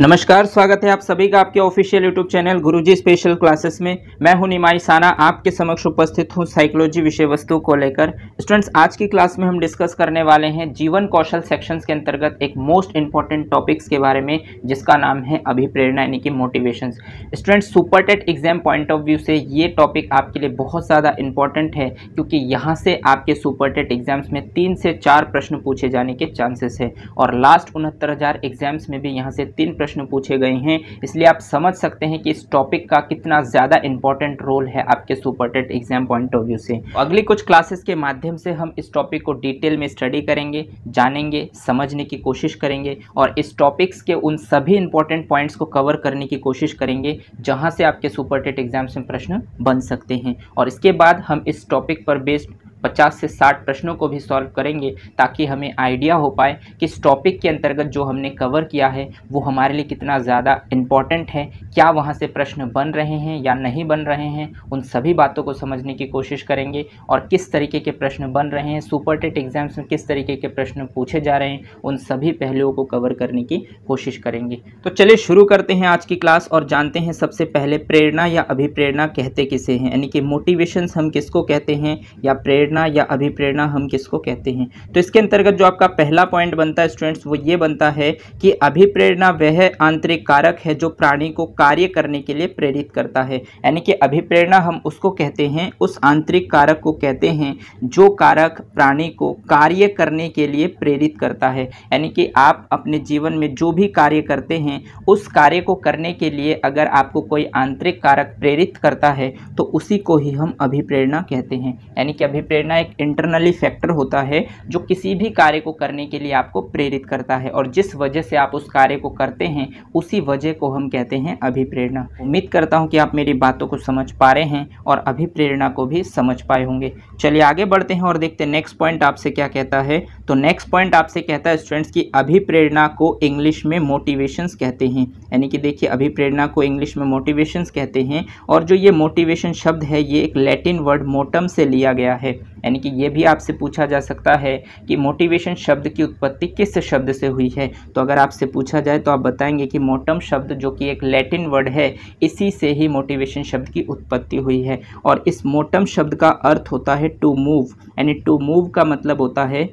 नमस्कार स्वागत है आप सभी का आपके official YouTube channel Guruji special classes में मैं हूं निमाई साना आपके समक्ष उपस्थित हूं साइकोलॉजी विषय वस्तु को लेकर स्टूडेंट्स आज की क्लास में हम डिस्कस करने वाले हैं जीवन कौशल सेक्शंस के अंतर्गत एक मोस्ट इंपॉर्टेंट टॉपिक्स के बारे में जिसका नाम है अभिप्रेरणा यानी कि motivation students super TET exam point of view से ये टॉपिक आपके लिए बहुत ज़्यादा इंपॉर्टेंट है क्योंकि यहाँ से आपके सुपर टेट एग्जाम्स में तीन से चार प्रश्न पूछे जाने के चांसेस है और लास्ट उनहत्तर एग्जाम्स में भी यहाँ से तीन प्रश्न पूछे गए हैं इसलिए आप समझ सकते हैं कि इस टॉपिक का कितना ज़्यादा इंपॉर्टेंट रोल है आपके super TET exam point of view से अगली कुछ क्लासेस के माध्यम से हम इस टॉपिक को डिटेल में स्टडी करेंगे जानेंगे समझने की कोशिश करेंगे और इस टॉपिक्स के उन सभी इंपॉर्टेंट पॉइंट्स को कवर करने की कोशिश करेंगे जहाँ से आपके सुपरटेट एग्जाम एग्जाम्स में प्रश्न बन सकते हैं और इसके बाद हम इस टॉपिक पर बेस्ड 50 से 60 प्रश्नों को भी सॉल्व करेंगे ताकि हमें आइडिया हो पाए कि इस टॉपिक के अंतर्गत जो हमने कवर किया है वो हमारे लिए कितना ज़्यादा इम्पॉर्टेंट है क्या वहाँ से प्रश्न बन रहे हैं या नहीं बन रहे हैं उन सभी बातों को समझने की कोशिश करेंगे और किस तरीके के प्रश्न बन रहे हैं सुपर टेट एग्ज़ाम्स में किस तरीके के प्रश्न पूछे जा रहे हैं उन सभी पहलुओं को कवर करने की कोशिश करेंगे तो चलिए शुरू करते हैं आज की क्लास और जानते हैं सबसे पहले प्रेरणा या अभिप्रेरणा कहते किसे हैं यानी कि मोटिवेशंस हम किसको कहते हैं या प्रेरणा प्रेरणा या अभिप्रेरणा हम किसको कहते हैं तो इसके अंतर्गत जो आपका पहला पॉइंट बनता है स्टूडेंट्स वो ये बनता है कि अभिप्रेरणा वह आंतरिक कारक है जो प्राणी को कार्य करने के लिए प्रेरित करता है यानी कि अभिप्रेरणा हम उसको कहते हैं उस आंतरिक कारक को कहते हैं जो कारक प्राणी को कार्य करने के लिए प्रेरित करता है यानी कि आप अपने जीवन में जो भी कार्य करते हैं उस कार्य को करने के लिए अगर आपको कोई आंतरिक कारक प्रेरित करता है तो उसी को ही हम अभिप्रेरणा कहते हैं यानी कि अभिप्रेरणा प्रेरणा एक इंटरनली फैक्टर होता है जो किसी भी कार्य को करने के लिए आपको प्रेरित करता है और जिस वजह से आप उस कार्य को करते हैं उसी वजह को हम कहते हैं अभिप्रेरणा उम्मीद करता हूँ कि आप मेरी बातों को समझ पा रहे हैं और अभिप्रेरणा को भी समझ पाए होंगे चलिए आगे बढ़ते हैं और देखते हैं नेक्स्ट पॉइंट आपसे क्या कहता है तो नेक्स्ट पॉइंट आपसे कहता है स्टूडेंट्स की अभिप्रेरणा को इंग्लिश में मोटिवेशंस कहते हैं यानी कि देखिए अभिप्रेरणा को इंग्लिश में मोटिवेशंस कहते हैं और जो ये मोटिवेशन शब्द है ये एक लैटिन वर्ड मोटम से लिया गया है यानी कि ये भी आपसे पूछा जा सकता है कि मोटिवेशन शब्द की उत्पत्ति किस शब्द से हुई है तो अगर आपसे पूछा जाए तो आप बताएंगे कि मोटम शब्द जो कि एक लैटिन वर्ड है इसी से ही मोटिवेशन शब्द की उत्पत्ति हुई है और इस मोटम शब्द का अर्थ होता है टू मूव यानी टू मूव का मतलब होता है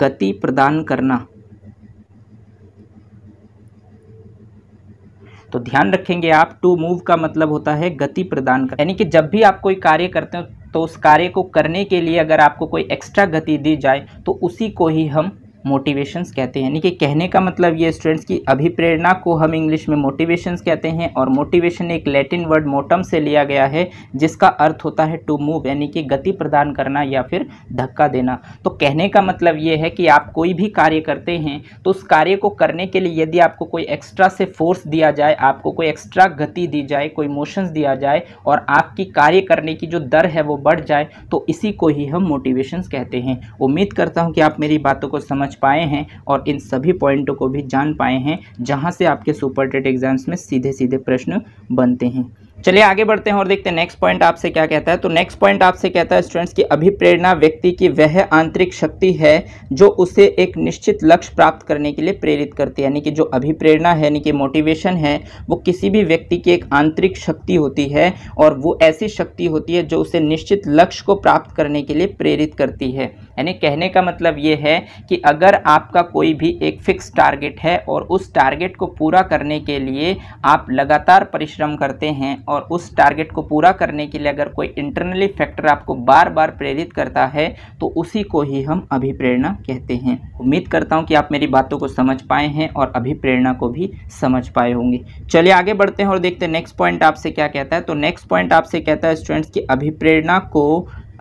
गति प्रदान करना तो ध्यान रखेंगे आप टू मूव का मतलब होता है गति प्रदान कर यानी कि जब भी आप कोई कार्य करते हो तो उस कार्य को करने के लिए अगर आपको कोई एक्स्ट्रा गति दी जाए तो उसी को ही हम मोटिवेशंस कहते हैं यानी कि कहने का मतलब ये स्टूडेंट्स की अभिप्रेरणा को हम इंग्लिश में मोटिवेशंस कहते हैं और मोटिवेशन एक लैटिन वर्ड मोटम से लिया गया है जिसका अर्थ होता है टू मूव यानी कि गति प्रदान करना या फिर धक्का देना तो कहने का मतलब ये है कि आप कोई भी कार्य करते हैं तो उस कार्य को करने के लिए यदि आपको कोई एक्स्ट्रा से फोर्स दिया जाए आपको कोई एक्स्ट्रा गति दी जाए कोई मोशंस दिया जाए और आपकी कार्य करने की जो दर है वो बढ़ जाए तो इसी को ही हम मोटिवेशंस कहते हैं उम्मीद करता हूँ कि आप मेरी बातों को समझ समझ पाए हैं और इन सभी पॉइंटों को भी जान पाए हैं जहाँ से आपके सुपर टेट एग्जाम्स में सीधे सीधे प्रश्न बनते हैं चलिए आगे बढ़ते हैं और देखते हैं नेक्स्ट पॉइंट आपसे क्या कहता है तो नेक्स्ट पॉइंट आपसे कहता है स्टूडेंट्स की अभिप्रेरणा व्यक्ति की वह आंतरिक शक्ति है जो उसे एक निश्चित लक्ष्य प्राप्त करने के लिए प्रेरित करती है यानी कि जो अभिप्रेरणा है यानी कि मोटिवेशन है वो किसी भी व्यक्ति की एक आंतरिक शक्ति होती है और वो ऐसी शक्ति होती है जो उसे निश्चित लक्ष्य को प्राप्त करने के लिए प्रेरित करती है यानी कहने का मतलब ये है कि अगर आपका कोई भी एक फिक्स टारगेट है और उस टारगेट को पूरा करने के लिए आप लगातार परिश्रम करते हैं और उस टारगेट को पूरा करने के लिए अगर कोई इंटरनली फैक्टर आपको बार बार प्रेरित करता है तो उसी को ही हम अभिप्रेरणा कहते हैं उम्मीद करता हूँ कि आप मेरी बातों को समझ पाए हैं और अभिप्रेरणा को भी समझ पाए होंगे चलिए आगे बढ़ते हैं और देखते हैं नेक्स्ट पॉइंट आपसे क्या कहता है तो नेक्स्ट पॉइंट आपसे कहता है स्टूडेंट्स की अभिप्रेरणा को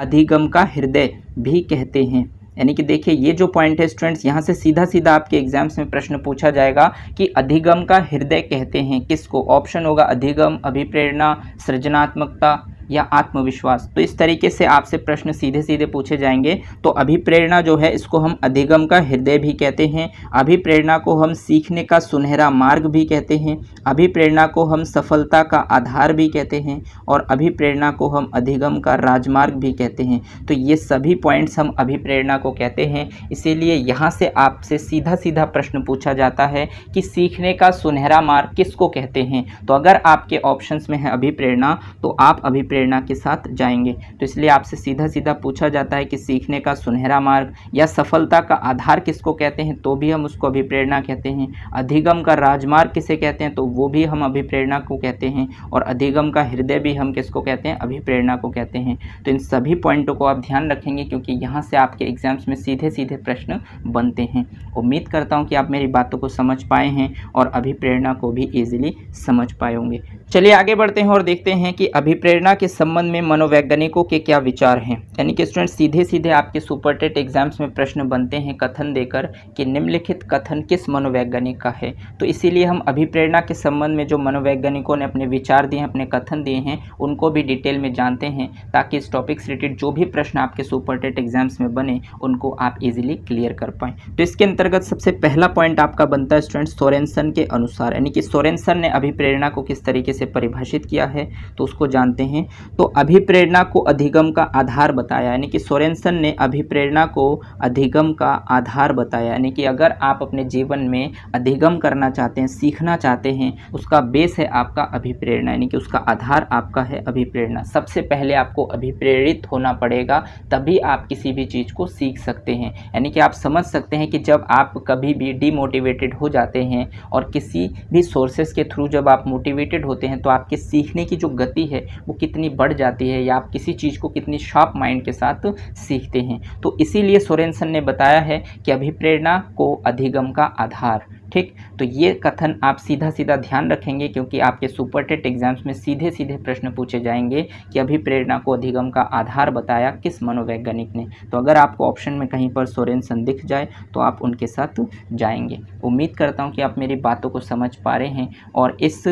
अधिगम का हृदय भी कहते हैं यानी कि देखिए ये जो पॉइंट है स्टूडेंट्स यहाँ से सीधा सीधा आपके एग्जाम्स में प्रश्न पूछा जाएगा कि अधिगम का हृदय कहते हैं किसको ऑप्शन होगा अधिगम अभिप्रेरणा सृजनात्मकता या आत्मविश्वास तो इस तरीके से आपसे प्रश्न सीधे सीधे पूछे जाएंगे तो अभिप्रेरणा जो है इसको हम अधिगम का हृदय भी कहते हैं अभिप्रेरणा को हम सीखने का सुनहरा मार्ग भी कहते हैं अभिप्रेरणा को हम सफलता का आधार भी कहते हैं और अभिप्रेरणा को हम अधिगम का राजमार्ग भी कहते हैं तो ये सभी पॉइंट्स हम अभिप्रेरणा को कहते हैं इसीलिए यहाँ से आपसे सीधा सीधा प्रश्न पूछा जाता है कि सीखने का सुनहरा मार्ग किसको कहते हैं तो अगर आपके ऑप्शन में है अभिप्रेरणा तो आप अभिप्रेरणा प्रेरणा के साथ जाएंगे तो इसलिए आपसे सीधा सीधा पूछा जाता है कि सीखने का सुनहरा मार्ग या सफलता का आधार किसको कहते हैं तो भी हम उसको अभिप्रेरणा कहते हैं अधिगम का राजमार्ग किसे कहते हैं तो वो भी हम अभिप्रेरणा को कहते हैं और अधिगम का हृदय भी हम किसको कहते हैं अभिप्रेरणा को कहते हैं तो इन सभी पॉइंटों को आप ध्यान रखेंगे क्योंकि यहाँ से आपके एग्जाम्स में सीधे सीधे प्रश्न बनते हैं उम्मीद करता हूँ कि आप मेरी बातों को समझ पाए हैं और अभिप्रेरणा को भी ईजिली समझ पाए होंगे चलिए आगे बढ़ते हैं और देखते हैं कि अभिप्रेरणा के संबंध में मनोवैज्ञानिकों के क्या विचार हैं यानी कि स्टूडेंट सीधे सीधे आपके सुपर टेट एग्जाम्स में प्रश्न बनते हैं कथन देकर कि निम्नलिखित कथन किस मनोवैज्ञानिक का है तो इसीलिए हम अभिप्रेरणा के संबंध में जो मनोवैज्ञानिकों ने अपने विचार दिए हैं अपने कथन दिए हैं उनको भी डिटेल में जानते हैं ताकि इस टॉपिक से रिलेटेड जो भी प्रश्न आपके सुपर टेट एग्जाम्स में बने उनको आप इजिली क्लियर कर पाएँ तो इसके अंतर्गत सबसे पहला पॉइंट आपका बनता है स्टूडेंट सोरेन्सन के अनुसार यानी कि सोरेन्सन ने अभिप्रेरणा को किस तरीके से से परिभाषित किया है तो उसको जानते हैं तो अभिप्रेरणा को अधिगम का आधार बताया यानी कि सोरेन्सन ने अभिप्रेरणा को अधिगम का आधार बताया यानी कि अगर आप अपने जीवन में अधिगम करना चाहते हैं सीखना चाहते हैं उसका बेस है आपका अभिप्रेरणा यानी कि उसका आधार आपका है अभिप्रेरणा सबसे पहले आपको अभिप्रेरित होना पड़ेगा तभी आप किसी भी चीज़ को सीख सकते हैं यानी कि आप समझ सकते हैं कि जब आप कभी भी डीमोटिवेटेड हो जाते हैं और किसी भी सोर्सेस के थ्रू जब आप मोटिवेटेड होते हैं हैं तो आपके सीखने की जो गति है वो कितनी बढ़ जाती है या आप किसी चीज़ को कितनी शार्प माइंड के साथ सीखते हैं तो इसीलिए सोरेनसन ने बताया है कि अभिप्रेरणा को अधिगम का आधार ठीक तो ये कथन आप सीधा सीधा ध्यान रखेंगे क्योंकि आपके सुपर टेट एग्जाम्स में सीधे सीधे प्रश्न पूछे जाएंगे कि अभिप्रेरणा को अधिगम का आधार बताया किस मनोवैज्ञानिक ने तो अगर आपको ऑप्शन में कहीं पर सोरेनसन दिख जाए तो आप उनके साथ जाएंगे उम्मीद करता हूँ कि आप मेरी बातों को समझ पा रहे हैं और इस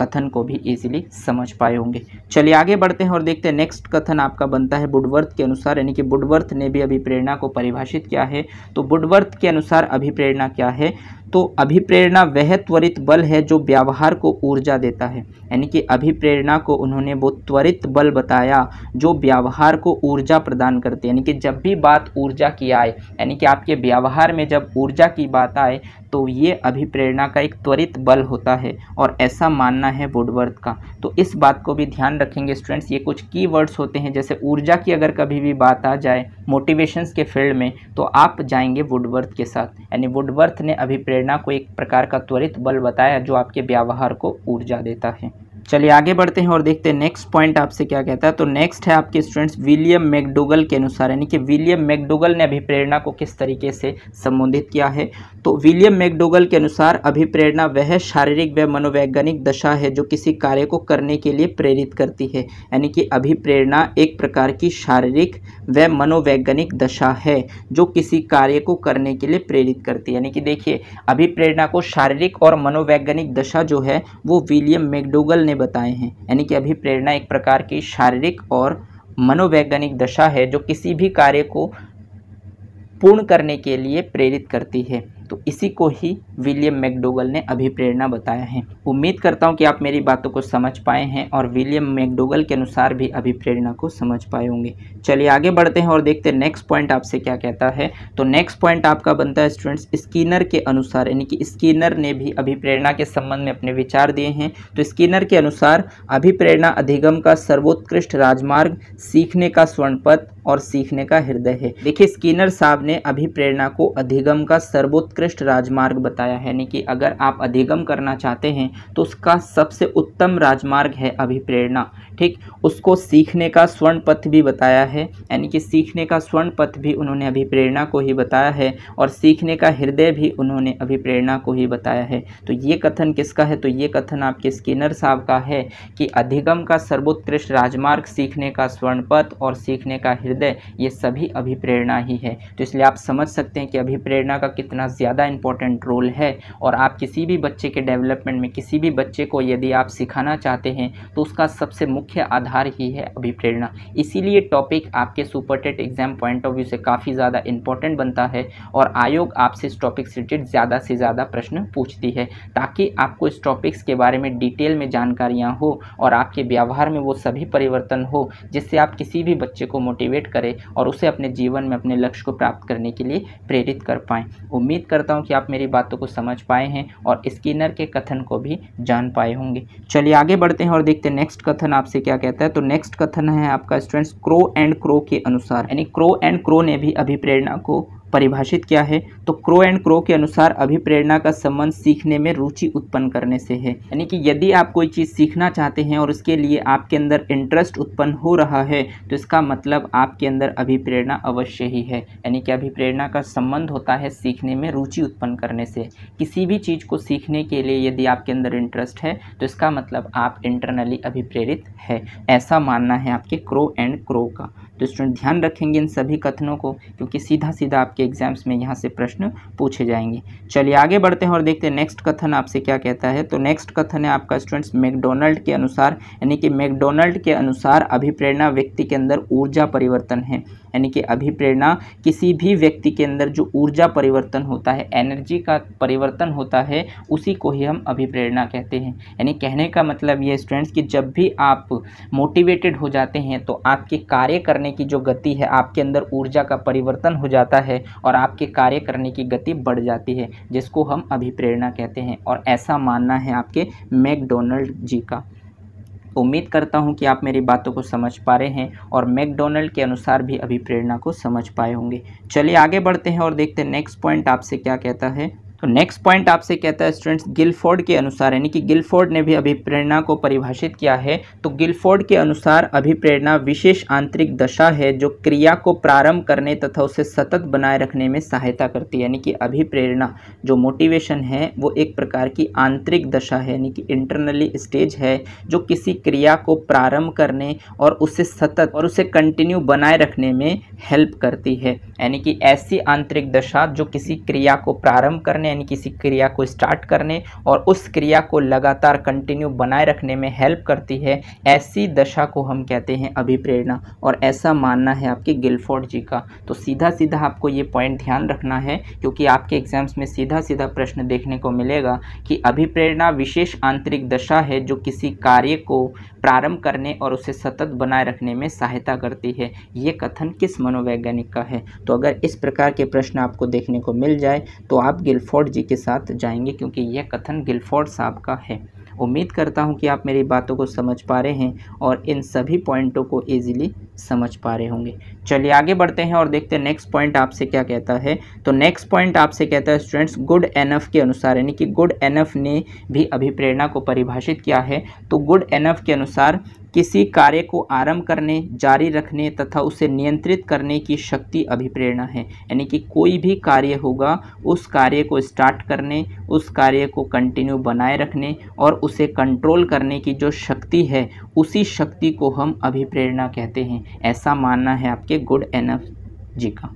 कथन को भी इजीली समझ पाए होंगे चलिए आगे बढ़ते हैं और देखते हैं नेक्स्ट कथन आपका बनता है बुडवर्थ के अनुसार यानी कि बुडवर्थ ने भी अभिप्रेरणा को परिभाषित किया है तो बुडवर्थ के अनुसार अभिप्रेरणा क्या है तो अभिप्रेरणा वह त्वरित बल है जो व्यवहार को ऊर्जा देता है यानी कि अभिप्रेरणा को उन्होंने वो त्वरित बल बताया जो व्यवहार को ऊर्जा प्रदान करते यानी कि जब भी बात ऊर्जा की आए यानी कि आपके व्यवहार में जब ऊर्जा की बात आए तो ये अभिप्रेरणा का एक त्वरित बल होता है और ऐसा मानना है वुडवर्थ का तो इस बात को भी ध्यान रखेंगे स्टूडेंट्स ये कुछ की वर्ड्स होते हैं जैसे ऊर्जा की अगर कभी भी बात आ जाए मोटिवेशंस के फील्ड में तो आप जाएंगे वुडवर्थ के साथ यानी वुडवर्थ ने अभिप्रेरणा प्रेरणा को एक प्रकार का त्वरित बल बताया जो आपके व्यवहार को ऊर्जा देता है चलिए आगे बढ़ते हैं और देखते हैं नेक्स्ट पॉइंट आपसे क्या कहता है तो नेक्स्ट है आपके स्टूडेंट्स विलियम मैकडोगल के अनुसार यानी कि विलियम मैकडोगल ने अभिप्रेरणा को किस तरीके से संबोधित किया है तो विलियम मैकडोगल के अनुसार अभिप्रेरणा वह शारीरिक व मनोवैज्ञानिक दशा है जो किसी कार्य को करने के लिए प्रेरित करती है यानी कि अभिप्रेरणा एक प्रकार की शारीरिक व मनोवैज्ञानिक दशा है जो किसी कार्य को करने के लिए प्रेरित करती है यानी कि देखिए अभिप्रेरणा को शारीरिक और मनोवैज्ञानिक दशा जो है वो विलियम मैकडोगल ने ने बताए हैं यानी कि अभी प्रेरणा एक प्रकार की शारीरिक और मनोवैज्ञानिक दशा है जो किसी भी कार्य को पूर्ण करने के लिए प्रेरित करती है तो इसी को ही विलियम मैकडोगल ने प्रेरणा बताया है उम्मीद करता हूँ कि आप मेरी बातों को समझ पाए हैं और विलियम मैकडोगल के अनुसार भी प्रेरणा को समझ पाए होंगे चलिए आगे बढ़ते हैं और देखते हैं नेक्स्ट पॉइंट आपसे क्या कहता है तो नेक्स्ट पॉइंट आपका बनता है स्टूडेंट्स स्कीनर के अनुसार यानी कि स्कीनर ने भी अभिप्रेरणा के संबंध में अपने विचार दिए हैं तो स्कीनर के अनुसार अभिप्रेरणा अधिगम का सर्वोत्कृष्ट राजमार्ग सीखने का स्वर्ण पथ और सीखने का हृदय है देखिए स्कीनर साहब ने अभिप्रेरणा को अधिगम का सर्वोत्कृष्ट उत्कृष्ट राजमार्ग बताया है यानी कि अगर आप अधिगम करना चाहते हैं तो उसका सबसे उत्तम राजमार्ग है अभिप्रेरणा ठीक उसको सीखने का स्वर्ण पथ भी बताया है यानी कि सीखने का स्वर्ण पथ भी उन्होंने अभी प्रेरणा को ही बताया है और सीखने का हृदय भी उन्होंने अभी प्रेरणा को ही बताया है तो ये कथन किसका है तो ये कथन आपके स्किनर साहब का है कि अधिगम का सर्वोत्कृष्ट राजमार्ग सीखने का स्वर्ण पथ और सीखने का हृदय ये सभी अभिप्रेरणा ही है तो इसलिए आप समझ सकते हैं कि अभिप्रेरणा का कितना ज़्यादा इंपॉर्टेंट रोल है और आप किसी भी बच्चे के डेवलपमेंट में किसी भी बच्चे को यदि आप सिखाना चाहते हैं तो उसका सबसे मुख्य मुख्य आधार ही है अभिप्रेरणा इसीलिए टॉपिक आपके super TET exam point of view से काफ़ी ज़्यादा इंपॉर्टेंट बनता है और आयोग आपसे इस टॉपिक से रिलेटेड ज़्यादा से ज़्यादा प्रश्न पूछती है ताकि आपको इस टॉपिक्स के बारे में डिटेल में जानकारियाँ हो और आपके व्यवहार में वो सभी परिवर्तन हो जिससे आप किसी भी बच्चे को मोटिवेट करें और उसे अपने जीवन में अपने लक्ष्य को प्राप्त करने के लिए प्रेरित कर पाएँ उम्मीद करता हूँ कि आप मेरी बातों को समझ पाए हैं और स्किनर के कथन को भी जान पाए होंगे चलिए आगे बढ़ते हैं और देखते हैं नेक्स्ट कथन आपसे से क्या कहता है तो नेक्स्ट कथन है आपका स्टूडेंट्स क्रो एंड क्रो के अनुसार यानी क्रो एंड क्रो ने भी अभिप्रेरणा को परिभाषित किया है तो क्रो एंड क्रो के अनुसार अभिप्रेरणा का संबंध सीखने में रुचि उत्पन्न करने से है यानी कि यदि आप कोई चीज़ सीखना चाहते हैं और उसके लिए आपके अंदर इंटरेस्ट उत्पन्न हो रहा है तो इसका मतलब आपके अंदर अभिप्रेरणा अवश्य ही है यानी कि अभिप्रेरणा का संबंध होता है सीखने में रुचि उत्पन्न करने से किसी भी चीज़ को सीखने के लिए यदि आपके अंदर इंटरेस्ट है तो इसका मतलब आप इंटरनली अभिप्रेरित है ऐसा मानना है आपके क्रो एंड क्रो का तो स्टूडेंट ध्यान रखेंगे इन सभी कथनों को क्योंकि सीधा सीधा आपके एग्जाम्स में यहाँ से प्रश्न पूछे जाएंगे चलिए आगे बढ़ते हैं और देखते हैं नेक्स्ट कथन आपसे क्या कहता है तो नेक्स्ट कथन है आपका स्टूडेंट्स मैकडोनल्ड के अनुसार यानी कि मैकडोनल्ड के अनुसार अभिप्रेरणा व्यक्ति के अंदर ऊर्जा परिवर्तन है यानी कि अभिप्रेरणा किसी भी व्यक्ति के अंदर जो ऊर्जा परिवर्तन होता है एनर्जी का परिवर्तन होता है उसी को ही हम अभिप्रेरणा कहते हैं यानी कहने का मतलब ये स्टूडेंट्स कि जब भी आप मोटिवेटेड हो जाते हैं तो आपके कार्य करने की जो गति है आपके अंदर ऊर्जा का परिवर्तन हो जाता है और आपके कार्य करने की गति बढ़ जाती है जिसको हम अभिप्रेरणा कहते हैं और ऐसा मानना है आपके मैकडोनल्ड जी का तो उम्मीद करता हूँ कि आप मेरी बातों को समझ पा रहे हैं और मैकडोनल्ड के अनुसार भी अभी प्रेरणा को समझ पाए होंगे चलिए आगे बढ़ते हैं और देखते हैं नेक्स्ट पॉइंट आपसे क्या कहता है तो नेक्स्ट पॉइंट आपसे कहता है स्टूडेंट्स गिलफोर्ड के अनुसार यानी कि गिलफोर्ड ने भी अभिप्रेरणा को परिभाषित किया है तो गिलफोर्ड के अनुसार अभिप्रेरणा विशेष आंतरिक दशा है जो क्रिया को प्रारंभ करने तथा उसे सतत बनाए रखने में सहायता करती है यानी कि अभिप्रेरणा जो मोटिवेशन है वो एक प्रकार की आंतरिक दशा है यानी कि इंटरनली स्टेज है जो किसी क्रिया को प्रारंभ करने और उसे सतत और उसे कंटिन्यू बनाए रखने में हेल्प करती है यानी कि ऐसी आंतरिक दशा जो किसी क्रिया को प्रारंभ करने यानी किसी क्रिया को स्टार्ट करने और उस क्रिया को लगातार कंटिन्यू बनाए रखने में हेल्प करती है ऐसी दशा को हम कहते हैं अभिप्रेरणा और ऐसा मानना है आपके गिलफोर्ड जी का तो सीधा सीधा आपको ये पॉइंट ध्यान रखना है क्योंकि आपके एग्जाम्स में सीधा सीधा प्रश्न देखने को मिलेगा कि अभिप्रेरणा विशेष आंतरिक दशा है जो किसी कार्य को प्रारंभ करने और उसे सतत बनाए रखने में सहायता करती है ये कथन किस मनोवैज्ञानिक का है तो अगर इस प्रकार के प्रश्न आपको देखने को मिल जाए तो आप गिलफोर्ड जी के साथ जाएंगे क्योंकि यह कथन गिलफोर्ड साहब का है उम्मीद करता हूँ कि आप मेरी बातों को समझ पा रहे हैं और इन सभी पॉइंटों को ईजिली समझ पा रहे होंगे चलिए आगे बढ़ते हैं और देखते हैं नेक्स्ट पॉइंट आपसे क्या कहता है तो नेक्स्ट पॉइंट आपसे कहता है स्टूडेंट्स गुड एनफ के अनुसार यानी कि गुड एनफ ने भी अभिप्रेरणा को परिभाषित किया है तो गुड एनफ के अनुसार किसी कार्य को आरंभ करने जारी रखने तथा उसे नियंत्रित करने की शक्ति अभिप्रेरणा है यानी कि कोई भी कार्य होगा उस कार्य को स्टार्ट करने उस कार्य को कंटिन्यू बनाए रखने और उसे कंट्रोल करने की जो शक्ति है उसी शक्ति को हम अभिप्रेरणा कहते हैं ऐसा मानना है आपके गुड एनर्जी का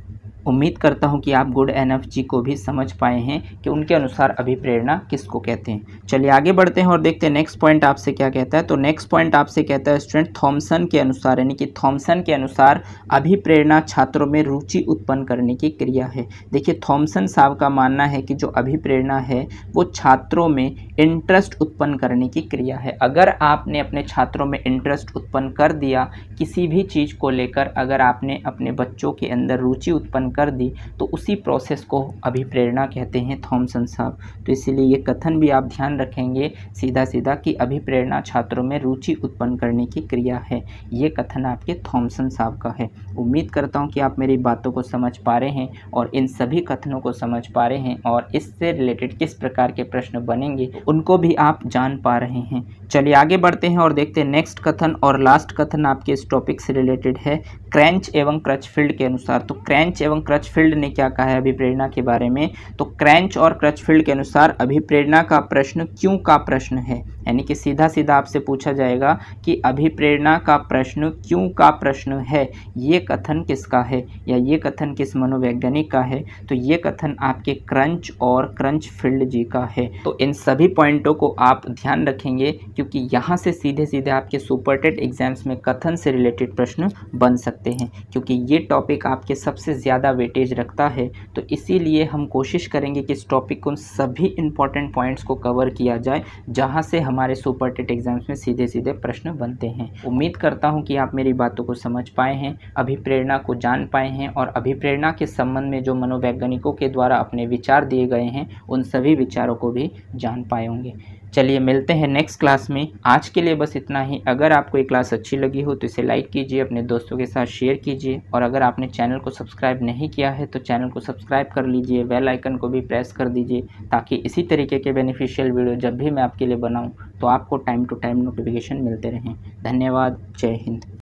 उम्मीद करता हूँ कि आप गुड एन एफ जी को भी समझ पाए हैं कि उनके अनुसार अभिप्रेरणा किसको कहते हैं चलिए आगे बढ़ते हैं और देखते हैं नेक्स्ट पॉइंट आपसे क्या कहता है तो नेक्स्ट पॉइंट आपसे कहता है स्टूडेंट थॉमसन के अनुसार यानी कि थॉमसन के अनुसार अभिप्रेरणा छात्रों में रुचि उत्पन्न करने की क्रिया है देखिए थॉमसन साहब का मानना है कि जो अभिप्रेरणा है वो छात्रों में इंटरेस्ट उत्पन्न करने की क्रिया है अगर आपने अपने छात्रों में इंटरेस्ट उत्पन्न कर दिया किसी भी चीज़ को लेकर अगर आपने अपने बच्चों के अंदर रुचि उत्पन्न कर दी तो उसी प्रोसेस को अभिप्रेरणा कहते हैं थॉमसन साहब तो इसीलिए ये कथन भी आप ध्यान रखेंगे सीधा सीधा कि अभिप्रेरणा छात्रों में रुचि उत्पन्न करने की क्रिया है ये कथन आपके थॉमसन साहब का है उम्मीद करता हूँ कि आप मेरी बातों को समझ पा रहे हैं और इन सभी कथनों को समझ पा रहे हैं और इससे रिलेटेड किस प्रकार के प्रश्न बनेंगे उनको भी आप जान पा रहे हैं चलिए आगे बढ़ते हैं और देखते हैं नेक्स्ट कथन और लास्ट कथन आपके इस टॉपिक से रिलेटेड है क्रैंच एवं क्रचफील्ड के अनुसार तो क्रैंच एवं एवं क्रचफील्ड ने क्या कहा है अभिप्रेरणा के बारे में तो क्रैंच और क्रचफील्ड के अनुसार अभिप्रेरणा का प्रश्न क्यों का प्रश्न है यानी कि सीधा सीधा आपसे पूछा जाएगा कि अभिप्रेरणा का प्रश्न क्यों का प्रश्न है ये कथन किसका है या ये कथन किस मनोवैज्ञानिक का है तो ये कथन आपके क्रंच और क्रंच फील्ड जी का है तो इन सभी पॉइंटों को आप ध्यान रखेंगे क्योंकि यहाँ से सीधे सीधे आपके सुपरटेड एग्जाम्स में कथन से रिलेटेड प्रश्न बन सकते हैं क्योंकि ये टॉपिक आपके सबसे ज़्यादा वेटेज रखता है तो इसीलिए हम कोशिश करेंगे कि इस टॉपिक को सभी इंपॉर्टेंट पॉइंट्स को कवर किया जाए जहाँ से हम हमारे सुपर टेट एग्जाम्स में सीधे सीधे प्रश्न बनते हैं उम्मीद करता हूँ कि आप मेरी बातों को समझ पाए हैं अभिप्रेरणा को जान पाए हैं और अभिप्रेरणा के संबंध में जो मनोवैज्ञानिकों के द्वारा अपने विचार दिए गए हैं उन सभी विचारों को भी जान पाए होंगे चलिए मिलते हैं नेक्स्ट क्लास में आज के लिए बस इतना ही अगर आपको ये क्लास अच्छी लगी हो तो इसे लाइक कीजिए अपने दोस्तों के साथ शेयर कीजिए और अगर आपने चैनल को सब्सक्राइब नहीं किया है तो चैनल को सब्सक्राइब कर लीजिए बेल आइकन को भी प्रेस कर दीजिए ताकि इसी तरीके के बेनिफिशियल वीडियो जब भी मैं आपके लिए बनाऊँ तो आपको टाइम टू टाइम नोटिफिकेशन मिलते रहें धन्यवाद जय हिंद